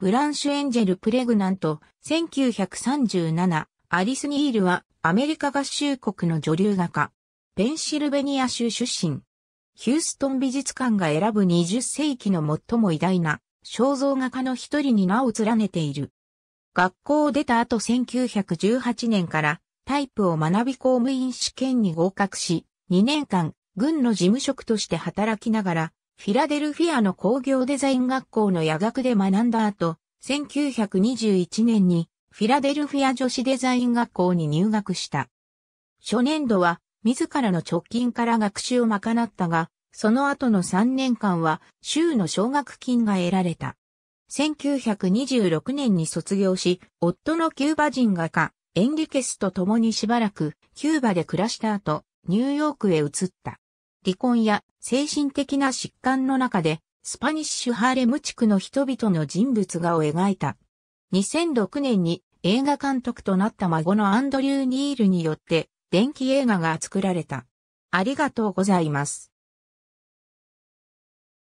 ブランシュ・エンジェル・プレグナント、1937、アリス・ニールは、アメリカ合衆国の女流画家、ペンシルベニア州出身。ヒューストン美術館が選ぶ20世紀の最も偉大な肖像画家の一人に名を連ねている。学校を出た後1918年からタイプを学び公務員試験に合格し、2年間軍の事務職として働きながらフィラデルフィアの工業デザイン学校の夜学で学んだ後、1921年にフィラデルフィア女子デザイン学校に入学した。初年度は自らの直近から学習を賄ったが、その後の3年間は州の奨学金が得られた。1926年に卒業し、夫のキューバ人画家、エンリケスと共にしばらくキューバで暮らした後、ニューヨークへ移った。離婚や精神的な疾患の中で、スパニッシュハーレム地区の人々の人物画を描いた。2006年に映画監督となった孫のアンドリュー・ニールによって電気映画が作られた。ありがとうございます。